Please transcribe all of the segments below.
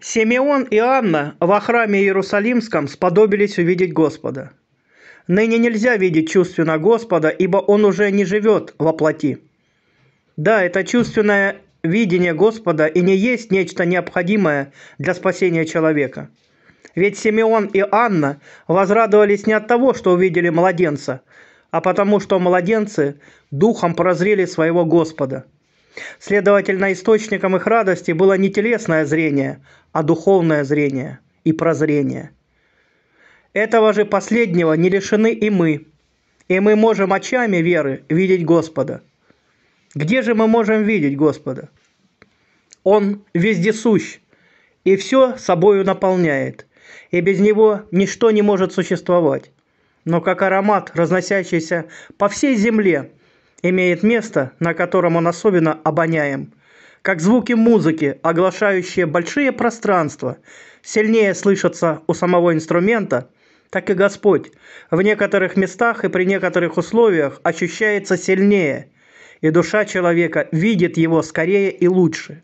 Симеон и Анна во храме Иерусалимском сподобились увидеть Господа. Ныне нельзя видеть чувственно Господа, ибо Он уже не живет во плоти. Да, это чувственное видение Господа и не есть нечто необходимое для спасения человека. Ведь Симеон и Анна возрадовались не от того, что увидели младенца, а потому что младенцы духом прозрели своего Господа – Следовательно, источником их радости было не телесное зрение, а духовное зрение и прозрение. Этого же последнего не лишены и мы, и мы можем очами веры видеть Господа. Где же мы можем видеть Господа? Он вездесущ и все собою наполняет, и без него ничто не может существовать. Но как аромат, разносящийся по всей земле – имеет место, на котором он особенно обоняем. Как звуки музыки, оглашающие большие пространства, сильнее слышатся у самого инструмента, так и Господь в некоторых местах и при некоторых условиях ощущается сильнее, и душа человека видит его скорее и лучше.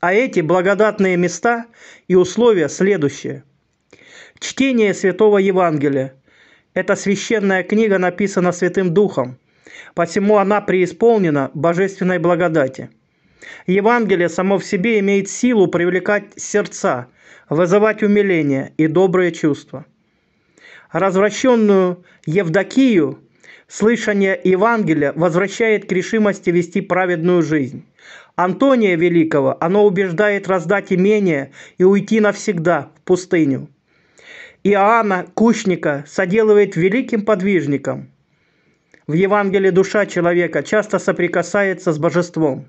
А эти благодатные места и условия следующие. Чтение Святого Евангелия. это священная книга написана Святым Духом – посему она преисполнена божественной благодати. Евангелие само в себе имеет силу привлекать сердца, вызывать умиление и добрые чувства. Развращенную Евдокию слышание Евангелия возвращает к решимости вести праведную жизнь. Антония Великого оно убеждает раздать имение и уйти навсегда в пустыню. Иоанна Кучника соделывает великим подвижником – в Евангелии душа человека часто соприкасается с божеством.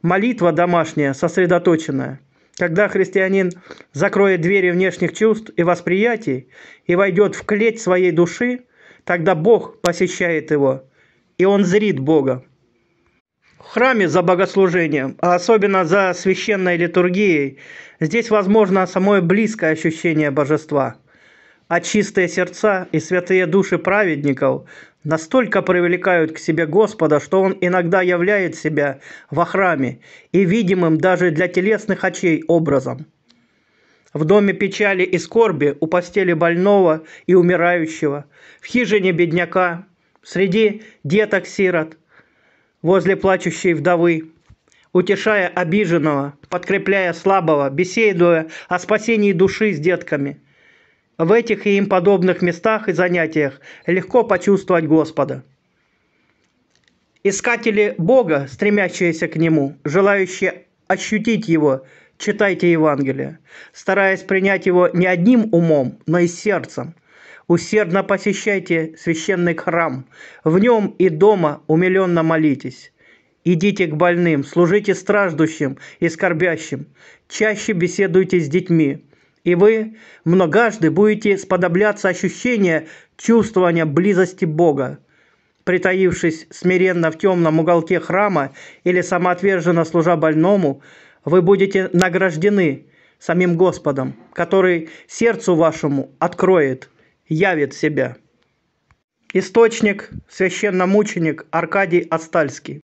Молитва домашняя, сосредоточенная, когда христианин закроет двери внешних чувств и восприятий и войдет в клеть своей души, тогда Бог посещает его, и он зрит Бога. В храме за богослужением, а особенно за священной литургией, здесь возможно самое близкое ощущение божества – а чистые сердца и святые души праведников настолько привлекают к себе Господа, что Он иногда являет себя во храме и видимым даже для телесных очей образом. В доме печали и скорби у постели больного и умирающего, в хижине бедняка, среди деток-сирот, возле плачущей вдовы, утешая обиженного, подкрепляя слабого, беседуя о спасении души с детками – в этих и им подобных местах и занятиях легко почувствовать Господа. Искатели Бога, стремящиеся к Нему, желающие ощутить Его, читайте Евангелие, стараясь принять его не одним умом, но и сердцем. Усердно посещайте священный храм, в нем и дома умиленно молитесь. Идите к больным, служите страждущим и скорбящим, чаще беседуйте с детьми, и вы многожды будете сподобляться ощущения чувствования близости Бога, притаившись смиренно в темном уголке храма или самоотверженно служа больному, вы будете награждены самим Господом, который сердцу вашему откроет, явит себя. Источник – священномученик Аркадий Остальский